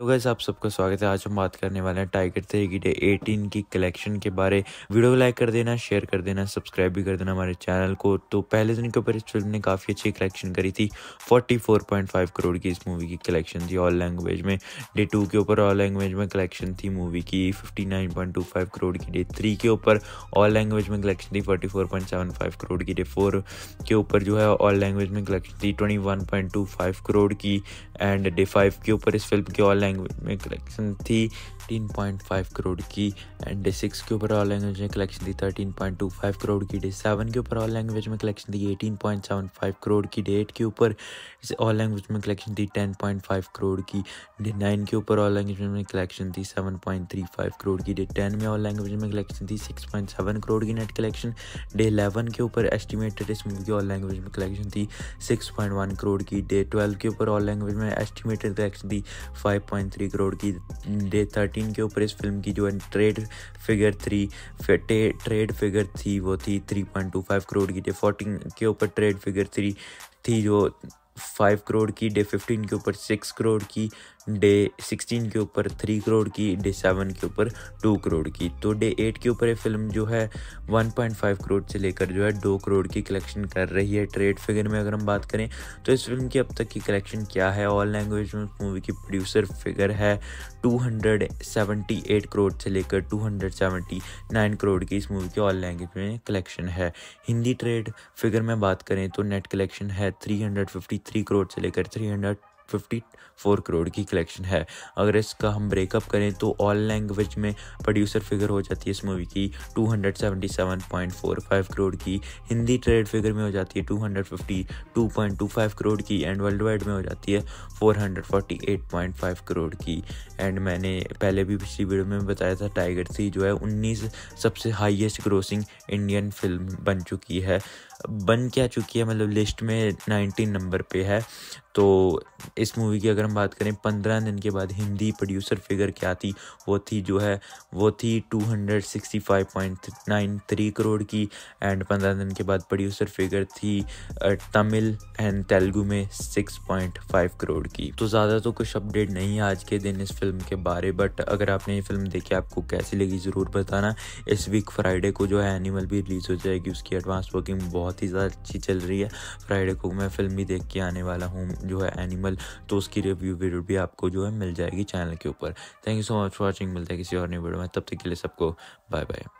तो गैस आप सबका स्वागत है आज हम बात करने वाले हैं टाइगर थ्री डे एटीन की कलेक्शन के बारे वीडियो लाइक कर देना शेयर कर देना सब्सक्राइब भी कर देना हमारे चैनल को तो पहले दिन के ऊपर इस फिल्म ने काफ़ी अच्छी कलेक्शन करी थी 44.5 करोड़ की इस मूवी की कलेक्शन थी ऑल लैंग्वेज में डे टू के ऊपर ऑल लैंग्वेज में कलेक्शन थी मूवी की फिफ्टी करोड़ की डे थ्री के ऊपर ऑल लैंग्वेज में कलेक्शन थी फोर्टी करोड़ की डे फोर के ऊपर जो है ऑल लैंग्वेज में कलेक्शन थी ट्वेंटी करोड़ की एंड डे फाइव के ऊपर इस फिल्म की ऑल लैंग्वेज में कलेक्शन थी 13.5 करोड़ की एंड डे सिक्स के ऊपर ऑल लैंग्वेज में कलेक्शन थी 13.25 करोड़ की डे सेवन के ऊपर ऑल लैंग्वेज में कलेक्शन थी 18.75 करोड़ की डे एट के ऊपर ऑल लैंग्वेज में कलेक्शन थी 10.5 करोड़ की डे नाइन के ऊपर ऑल लैंग्वेज में कलेक्शन थी 7.35 करोड़ की डे टेन में ऑल लैंग्वेज में कलेक्शन थी 6.7 करोड़ की नेट कलेक्शन डे इलेवन के ऊपर एस्टिमेटेड इस मूवी की ऑल लैंग्वेज में कलेक्शन थी सिक्स करोड़ की डे ट्वेल्व के ऊपर ऑल लैंग्वेज में एस्टिमेटेड कलेक्शन थी फाइव 1.3 करोड़ की डे थर्टीन के ऊपर इस फिल्म की जो है trade figure three trade figure थी वो थी 3.25 करोड़ की डे फोर्टीन के ऊपर ट्रेड फिगर थ्री थी जो फाइव करोड़ की डे फिफ्टीन के ऊपर सिक्स करोड़ की डे सिक्सटीन के ऊपर थ्री करोड़ की डे सेवन के ऊपर टू करोड़ की तो डे एट के ऊपर ये फिल्म जो है वन पॉइंट फाइव करोड़ से लेकर जो है दो करोड़ की कलेक्शन कर रही है ट्रेड फिगर में अगर हम बात करें तो इस फिल्म की अब तक की कलेक्शन क्या है ऑल लैंग्वेज में मूवी की प्रोड्यूसर फिगर है two hundred seventy eight crore से लेकर टू हंड्रेड नाइन करोड़ की इस मूवी की ऑल लैंग्वेज में कलेक्शन है हिंदी ट्रेड फिगर में बात करें तो नेट कलेक्शन है three hundred fifty three crore से लेकर three hundred fifty four crore की कलेक्शन है अगर इसका हम ब्रेकअप करें तो ऑल लैंग्वेज में प्रोड्यूसर फिगर हो जाती है इस मूवी की two hundred seventy seven point four five crore की हिंदी ट्रेड फिगर में हो जाती है two two two hundred fifty point five crore की एंड वर्ल्ड वाइड में हो जाती है four hundred forty eight point five crore की एंड मैंने पहले भी पिछली वीडियो में बताया था टाइगर सी जो है उन्नीस सबसे हाइएस्ट ग्रोसिंग इंडियन फिल्म बन चुकी है बन क्या चुकी है मतलब लिस्ट में नाइनटीन नंबर पे है तो इस मूवी की अगर हम बात करें पंद्रह दिन के बाद हिंदी प्रोड्यूसर फिगर क्या थी वो थी जो है वो थी two hundred sixty five point nine three crore की एंड पंद्रह दिन के बाद प्रोड्यूसर फिगर थी तमिल एंड तेलुगू में सिक्स पॉइंट फाइव करोड़ की तो ज़्यादा तो कुछ अपडेट नहीं है आज के दिन इस फिल्म के बारे बट अगर आपने ये फिल्म देखी आपको कैसी लगी ज़रूर बताना इस वीक फ्राइडे को जो है एनिमल भी रिलीज़ हो जाएगी उसकी एडवांस बुकिंग बहुत ही ज़्यादा अच्छी चल रही है फ्राइडे को मैं फिल्म भी देख के आने वाला हूँ जो है एनिमल तो उसकी रिव्यू वीडियो भी आपको जो है मिल जाएगी चैनल के ऊपर thank you so much for watching मिलता है किसी और नई वीडियो में तब तक के लिए सबको बाय बाय